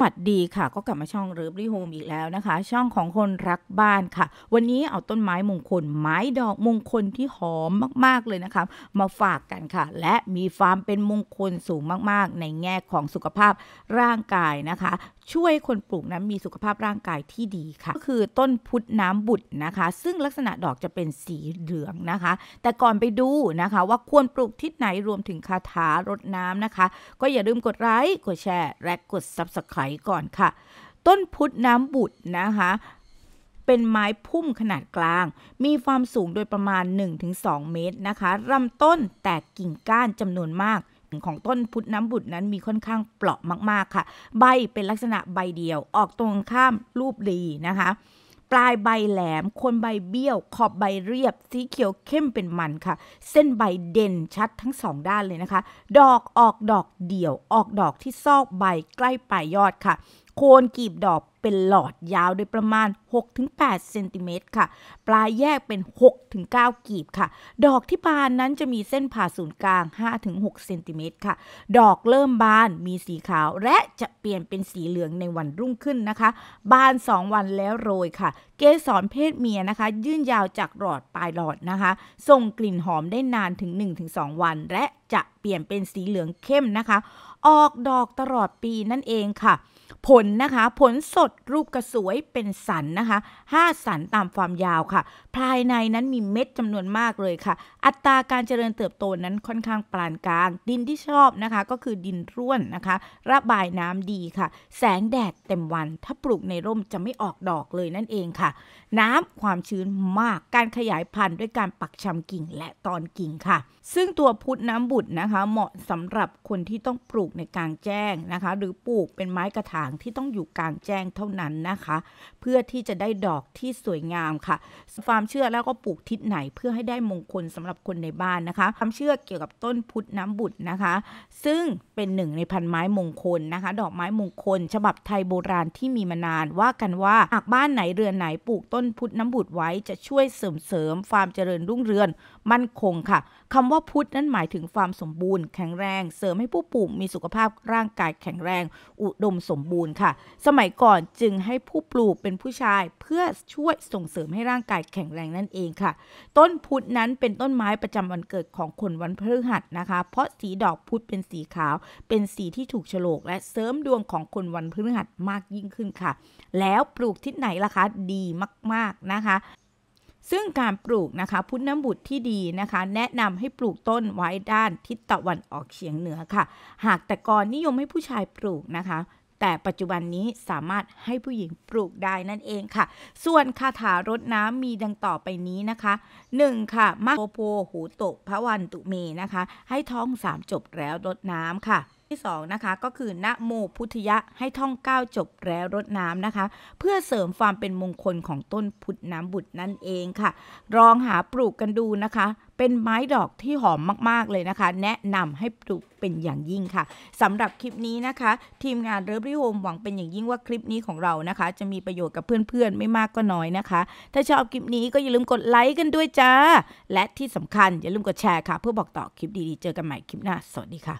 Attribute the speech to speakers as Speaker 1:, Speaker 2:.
Speaker 1: ฝัดดีค่ะ ก็กลับมาช่องรืบรีโฮมอีกแล้วนะคะ ช่องของคนรักบ้านค่ะ วันนี้เอาต้นไม้มงคล ไม้ดอกมงคลที่หอมมากๆเลยนะคะ มาฝากกันค่ะ และมีความเป็นมงคลสูงมากๆ ในแง่ของสุขภาพร่างกายนะคะช่วยคนปลูกนั้นมีสุขภาพร่างกายที่ดีค่ะ ก็คือต้นพุทธน้ำบุตรนะคะ ซึ่งลักษณะดอกจะเป็นสีเหลืองนะคะ แต่ก่อนไปดูนะคะว่าควรปลูกทิศไหนรวมถึงคาถารดน้ำนะคะ ก็อย่าลืมกดไลค์กดแชร์ และกด subscribe ก่อนค่ะ ต้นพุทธน้ำบุตรนะคะ เป็นไม้พุ่มขนาดกลาง มีความสูงโดยประมาณ 1-2 เมตรนะคะลำต้นแตกกิ่งก้านจำนวนมากของต้นพุทธน้ำบุตรนั้นมีค่อนข้างเปราะมากๆค่ะ ใบเป็นลักษณะใบเดียว ออกตรงข้ามรูปลีนะคะ ปลายใบแหลม คนใบเบี้ยว ขอบใบเรียบ สีเขียวเข้มเป็นมันค่ะ เส้นใบเด่นชัดทั้งสองด้านเลยนะคะ ดอกออกดอกเดี่ยว ออกดอกที่ซอกใบใกล้ปลายยอดค่ะ โคนกีบดอกเป็นหลอดยาวโดยประมาณ 6-8 เซนติเมตรค่ะ ปลายแยกเป็น 6-9 กีบค่ะ ดอกที่บานนั้นจะมีเส้นผ่าศูนย์กลาง 5-6เซนติเมตรค่ะ ดอกเริ่มบานมีสีขาวและจะเปลี่ยนเป็นสีเหลืองในวันรุ่งขึ้นนะคะบาน 2 วันแล้วโรยค่ะ เกสรเพศเมียนะคะ ยื่นยาวจากหลอดปลายหลอดนะคะส่งกลิ่นหอมได้นานถึง 1-2 วันและจะเปลี่ยนเป็นสีเหลืองเข้มนะคะ ออกดอกตลอดปีนั่นเองค่ะ ผลนะคะผลสดรูปกระสวยเป็นสันนะคะ5สันตามความยาวค่ะ ภายในนั้นมีเม็ดจำนวนมากเลยค่ะ อัตราการเจริญเติบโตนั้นค่อนข้างปานกลาง ดินที่ชอบนะคะก็คือดินร่วนนะคะ ระบายน้ำดีค่ะ แสงแดดเต็มวัน ถ้าปลูกในร่มจะไม่ออกดอกเลยนั่นเองค่ะ น้ำความชื้นมาก การขยายพันธุ์ด้วยการปักชำกิ่งและตอนกิ่งค่ะ ซึ่งตัวพุทธน้ำบุตดนะคะเหมาะสำหรับคนที่ต้องปลูกในกลางแจ้งนะคะหรือปลูกเป็นไม้กระถางที่ต้องอยู่กลางแจ้งเท่านั้นนะคะ เพื่อที่จะได้ดอกที่สวยงามค่ะฟาร์มเชื่อแล้วก็ปลูกทิศไหนเพื่อให้ได้มงคลสำหรับคนในบ้านนะคะความเชื่อเกี่ยวกับต้นพุทธน้ำบุตรนะคะ ซึ่งเป็นหนึ่ง ในพันไม้มงคลนะคะดอกไม้มงคล ฉบับไทยโบราณที่มีมานาน ว่ากันว่าหากบ้านไหนเรือนไหนปลูกต้นพุทธน้ำบุตรไว้ จะช่วยเสริมเสริมความเจริญรุ่งเรืองมั่นคงค่ะ คำว่าพุทธนั้นหมายถึงความความสมบูรณ์แข็งแรง เสริมให้ผู้ปลูกมีสุขภาพร่างกายแข็งแรง อุดมสมบูรณ์ค่ะ สมัยก่อนจึงให้ผู้ปลูกเป็นผู้ชาย เพื่อช่วยส่งเสริมให้ร่างกายแข็งแรงนั่นเองค่ะ ต้นพุธนั้นเป็นต้นไม้ประจำวันเกิดของคนวันพฤหัสนะคะ เพราะสีดอกพุธเป็นสีขาว เป็นสีที่ถูกโฉลกและเสริมดวงของคนวันพฤหัสมากยิ่งขึ้นค่ะ แล้วปลูกที่ไหนล่ะคะ ดีมากๆนะคะซึ่งการปลูกนะคะพุทธน้ำบุตรที่ดีนะคะ แนะนำให้ปลูกต้นไว้ด้านทิศตะวันออกเฉียงเหนือค่ะ หากแต่ก่อนนิยมให้ผู้ชายปลูกนะคะ แต่ปัจจุบันนี้สามารถให้ผู้หญิงปลูกได้นั่นเองค่ะ ส่วนคาถารดน้ำมีดังต่อไปนี้นะคะ 1. ค่ะมะโพโพหูตกพระวันตุเมนะคะ ให้ท้องสามจบแล้วรดน้ำค่ะที่2นะคะก็คือะโมพุทธยะให้ท่องก้าวจบแล้วรดน้ำนะคะ เพื่อเสริมความเป็นมงคลของต้นพุทธน้ำบุตรนั่นเองค่ะลองหาปลูกกันดูนะคะ เป็นไม้ดอกที่หอมมากๆเลยนะคะ แนะนำให้ปลูกเป็นอย่างยิ่งค่ะสำหรับคลิปนี้นะคะ ทีมงานเริบรีโฮมหวังเป็นอย่างยิ่งว่าคลิปนี้ของเรานะคะ จะมีประโยชน์กับเพื่อนๆ ไม่มากก็น้อยนะคะ ถ้าชอบคลิปนี้ก็อย่าลืมกดไลค์กันด้วยจ้า และที่สำคัญอย่าลืมกดแชร์ค่ะเพื่อบอกต่อคลิปดีๆเจอกันใหม่คลิปหน้าสวัสดีค่ะ